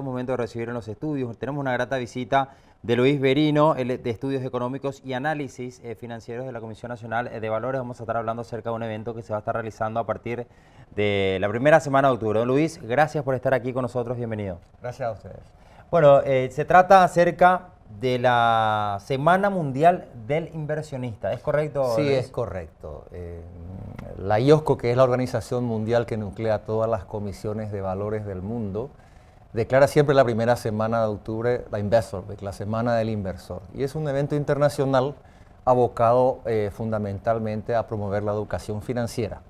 momento de recibir en los estudios. Tenemos una grata visita de Luis Berino, de Estudios Económicos y Análisis eh, Financieros de la Comisión Nacional eh, de Valores. Vamos a estar hablando acerca de un evento que se va a estar realizando a partir de la primera semana de octubre. Luis, gracias por estar aquí con nosotros. Bienvenido. Gracias a ustedes. Bueno, eh, se trata acerca de la Semana Mundial del Inversionista. ¿Es correcto? Sí, es correcto. la IOSCO, que es la organización mundial que nuclea todas las comisiones de valores del mundo, declara siempre la primera semana de octubre la Investor la semana del inversor. Y es un evento internacional abocado eh, fundamentalmente a promover la educación financiera.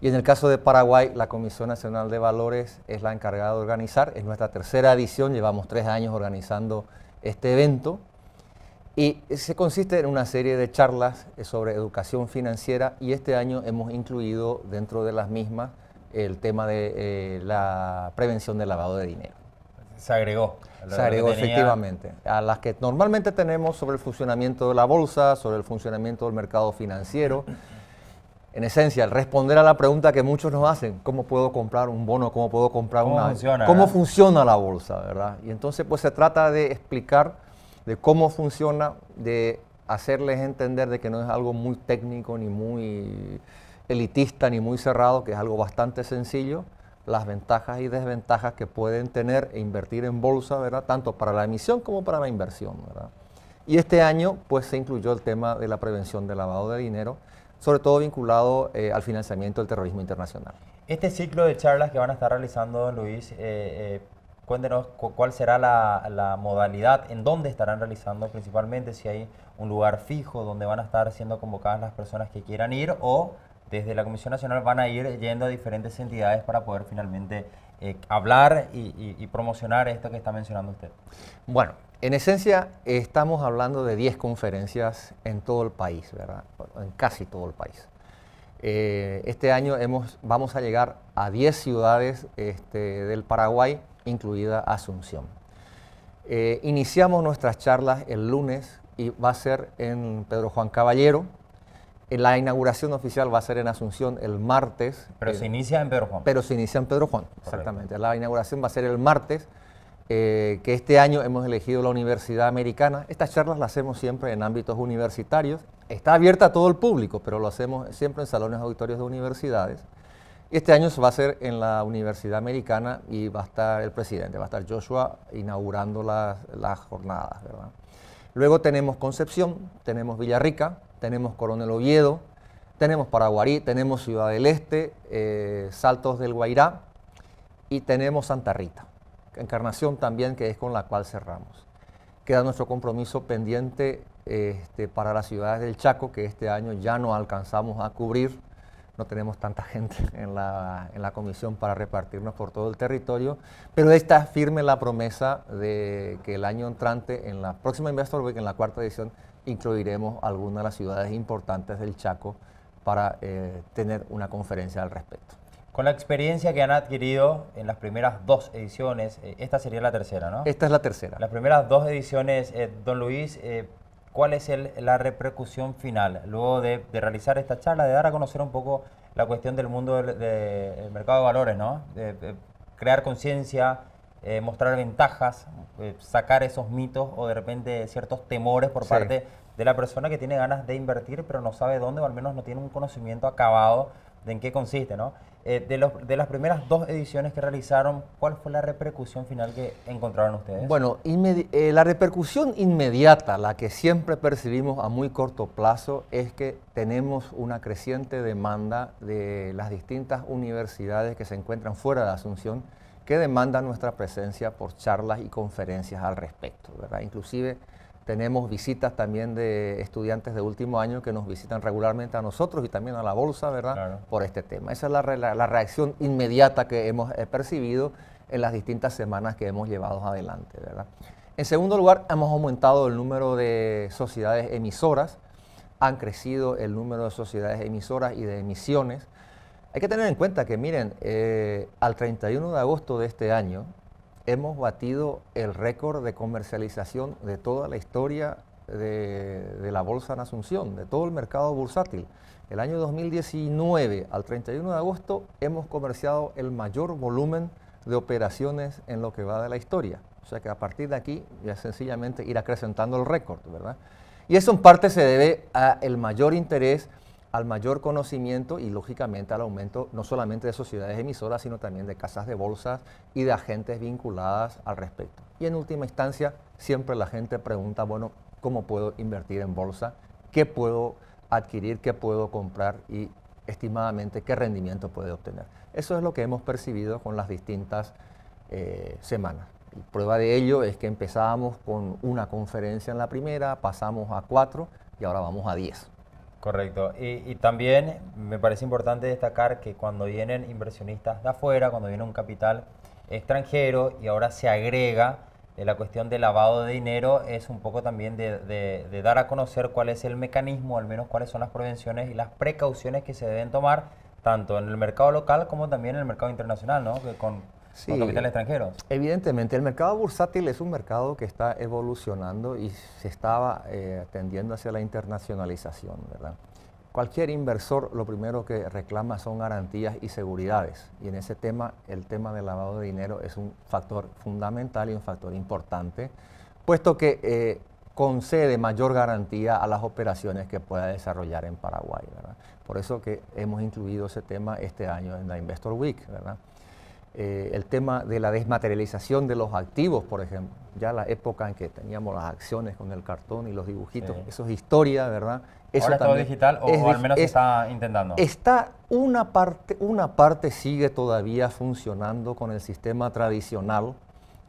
Y en el caso de Paraguay, la Comisión Nacional de Valores es la encargada de organizar. Es nuestra tercera edición, llevamos tres años organizando este evento. Y se consiste en una serie de charlas eh, sobre educación financiera y este año hemos incluido dentro de las mismas el tema de eh, la prevención del lavado de dinero se agregó. Se agregó efectivamente. A las que normalmente tenemos sobre el funcionamiento de la bolsa, sobre el funcionamiento del mercado financiero. En esencia, responder a la pregunta que muchos nos hacen, ¿cómo puedo comprar un bono? ¿Cómo puedo comprar una... Funciona, ¿Cómo funciona la bolsa? ¿verdad? Y entonces pues se trata de explicar de cómo funciona, de hacerles entender de que no es algo muy técnico, ni muy elitista, ni muy cerrado, que es algo bastante sencillo las ventajas y desventajas que pueden tener e invertir en bolsa, ¿verdad? Tanto para la emisión como para la inversión, Y este año, pues, se incluyó el tema de la prevención del lavado de dinero, sobre todo vinculado eh, al financiamiento del terrorismo internacional. Este ciclo de charlas que van a estar realizando, Luis, eh, eh, cuéntenos cuál será la, modalidad, en dónde estarán realizando principalmente, si hay un lugar fijo donde van a estar siendo convocadas las personas que quieran ir o desde la Comisión Nacional van a ir yendo a diferentes entidades para poder finalmente eh, hablar y, promocionar esto que está mencionando usted? Bueno, en esencia estamos hablando de 10 conferencias en todo el país, ¿verdad? En casi todo el país. Eh, este año vamos a llegar a 10 ciudades este, del Paraguay, incluida Asunción. Eh, iniciamos nuestras charlas el lunes y va a ser en Pedro Juan Caballero, eh, la inauguración oficial va a ser en Asunción el martes. Pero eh, se inicia en Pedro Juan. Pero se inicia en Pedro Juan, exactamente. La inauguración va a ser el martes, eh, que este año hemos elegido la Universidad Americana. Estas charlas las hacemos siempre en ámbitos universitarios. Está abierta a todo el público, pero lo hacemos siempre en salones auditorios de universidades. Este año se va a hacer en la Universidad Americana y va a estar el presidente, va a estar Joshua inaugurando las jornadas, ¿verdad? Luego tenemos Concepción, tenemos Villarrica, tenemos Coronel Oviedo, tenemos Paraguarí, tenemos Ciudad del Este, eh, Saltos del Guairá y tenemos Santa Rita. Encarnación también, que es con la cual cerramos. Queda nuestro compromiso pendiente este, para las ciudades del Chaco, que este año ya no alcanzamos a cubrir tenemos tanta gente en la, en la, comisión para repartirnos por todo el territorio, pero está firme la promesa de que el año entrante, en la próxima Investor Week, en la cuarta edición, incluiremos algunas de las ciudades importantes del Chaco para eh, tener una conferencia al respecto. Con la experiencia que han adquirido en las primeras dos ediciones, eh, esta sería la tercera, ¿no? Esta es la tercera. Las primeras dos ediciones, eh, don Luis, cuál es la repercusión final, luego de, realizar esta charla, de dar a conocer un poco la cuestión del mundo del, mercado de valores, ¿no? De, crear conciencia, eh, mostrar ventajas, eh, sacar esos mitos o de repente ciertos temores por parte de la persona que tiene ganas de invertir, pero no sabe dónde o al menos no tiene un conocimiento acabado de en qué consiste, ¿no? Eh, de, los, de, las primeras dos ediciones que realizaron, ¿cuál fue la repercusión final que encontraron ustedes? Bueno, eh, la repercusión inmediata, la que siempre percibimos a muy corto plazo, es que tenemos una creciente demanda de las distintas universidades que se encuentran fuera de Asunción que demandan nuestra presencia por charlas y conferencias al respecto, ¿verdad? Inclusive tenemos visitas también de estudiantes de último año que nos visitan regularmente a nosotros y también a la bolsa, ¿verdad? Por este tema. Esa es la, reacción inmediata que hemos eh, percibido en las distintas semanas que hemos llevado adelante, ¿verdad? En segundo lugar, hemos aumentado el número de sociedades emisoras, han crecido el número de sociedades emisoras y de emisiones. Hay que tener en cuenta que, miren, eh, al 31 de agosto de este año, hemos batido el récord de comercialización de toda la historia de, la Bolsa en Asunción, de todo el mercado bursátil. El año 2019 al 31 de agosto hemos comerciado el mayor volumen de operaciones en lo que va de la historia. O sea que a partir de aquí ya sencillamente ir acrecentando el récord, ¿verdad? Y eso en parte se debe al mayor interés al mayor conocimiento y lógicamente al aumento no solamente de sociedades emisoras, sino también de casas de bolsas y de agentes vinculadas al respecto. Y en última instancia, siempre la gente pregunta, bueno, ¿cómo puedo invertir en bolsa? ¿Qué puedo adquirir? ¿Qué puedo comprar? Y estimadamente, ¿qué rendimiento puede obtener? Eso es lo que hemos percibido con las distintas eh, semanas. Y prueba de ello es que empezábamos con una conferencia en la primera, pasamos a cuatro y ahora vamos a diez. Correcto. Y, también me parece importante destacar que cuando vienen inversionistas de afuera, cuando viene un capital extranjero y ahora se agrega la cuestión de lavado de dinero, es un poco también de, dar a conocer cuál es el mecanismo, al menos cuáles son las prevenciones y las precauciones que se deben tomar tanto en el mercado local como también en el mercado internacional, ¿no? sí. capital extranjero. Evidentemente, el mercado bursátil es un mercado que está evolucionando y se estaba eh, tendiendo hacia la internacionalización, ¿verdad? Cualquier inversor lo primero que reclama son garantías y seguridades. Y en ese tema, el tema del lavado de dinero es un factor fundamental y un factor importante, puesto que eh, concede mayor garantía a las operaciones que pueda desarrollar en Paraguay. ¿verdad? Por eso que hemos incluido ese tema este año en la Investor Week. ¿verdad? Eh, el tema de la desmaterialización de los activos, por ejemplo. Ya la época en que teníamos las acciones con el cartón y los dibujitos, eso es historia, ¿verdad? Eso Ahora es digital o, al menos se está intentando. Está una parte, una parte sigue todavía funcionando con el sistema tradicional,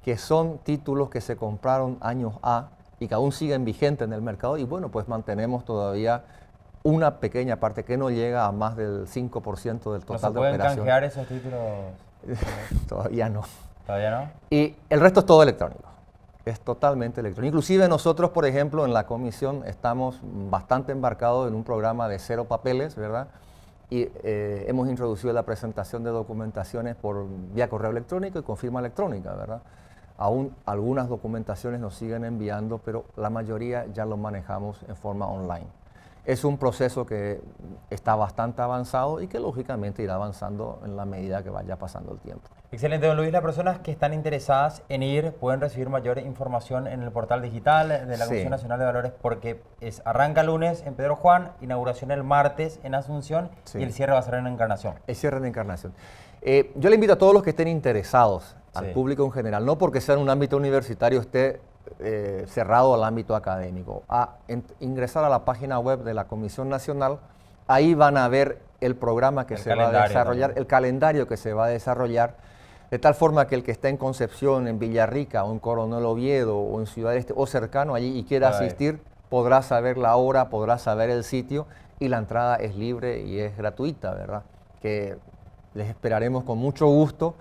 que son títulos que se compraron años A y que aún siguen vigentes en el mercado y bueno, pues mantenemos todavía una pequeña parte que no llega a más del 5% del total ¿No se de pueden canjear esos títulos? Todavía no. ¿Todavía no? Y el resto es todo electrónico. Es totalmente electrónico. Inclusive nosotros, por ejemplo, en la comisión estamos bastante embarcados en un programa de cero papeles, ¿verdad? Y eh, hemos introducido la presentación de documentaciones por vía correo electrónico y con firma electrónica, ¿verdad? Aún algunas documentaciones nos siguen enviando, pero la mayoría ya lo manejamos en forma online. Es un proceso que está bastante avanzado y que lógicamente irá avanzando en la medida que vaya pasando el tiempo. Excelente, don Luis. Las personas que están interesadas en ir pueden recibir mayor información en el portal digital de la Comisión Nacional de Valores porque es, arranca lunes en Pedro Juan, inauguración el martes en Asunción y el cierre va a ser en Encarnación. El cierre en Encarnación. Eh, yo le invito a todos los que estén interesados, al público en general, no porque sea en un ámbito universitario esté eh, cerrado al ámbito académico, a ingresar a la página web de la Comisión Nacional, ahí van a ver el programa que se va a desarrollar, el calendario que se va a desarrollar, de tal forma que el que está en Concepción, en Villarrica, o en Coronel Oviedo, o en Ciudad Este, o cercano allí y quiera asistir, podrá saber la hora, podrá saber el sitio, y la entrada es libre y es gratuita, ¿verdad? Que les esperaremos con mucho gusto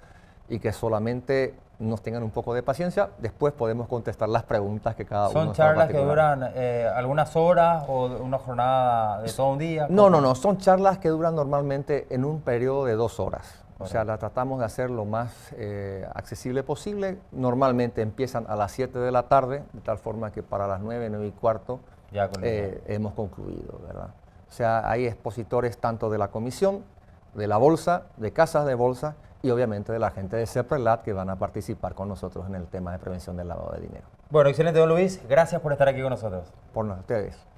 y que solamente nos tengan un poco de paciencia. Después podemos contestar las preguntas que cada ¿Son uno... Son charlas que duran eh, algunas horas o una jornada de todo un día. No, no, no. Son charlas que duran normalmente en un periodo de dos horas. O sea, la tratamos de hacer lo más eh, accesible posible. Normalmente empiezan a las 7 de la tarde, de tal forma que para las 9, 9 y cuarto ya eh, hemos concluido, ¿verdad? O sea, hay expositores tanto de la comisión de la bolsa, de casas de bolsa y obviamente de la gente de CEPRELAT que van a participar con nosotros en el tema de prevención del lavado de dinero. Bueno, excelente, don Luis. Gracias por estar aquí con nosotros. Por ustedes.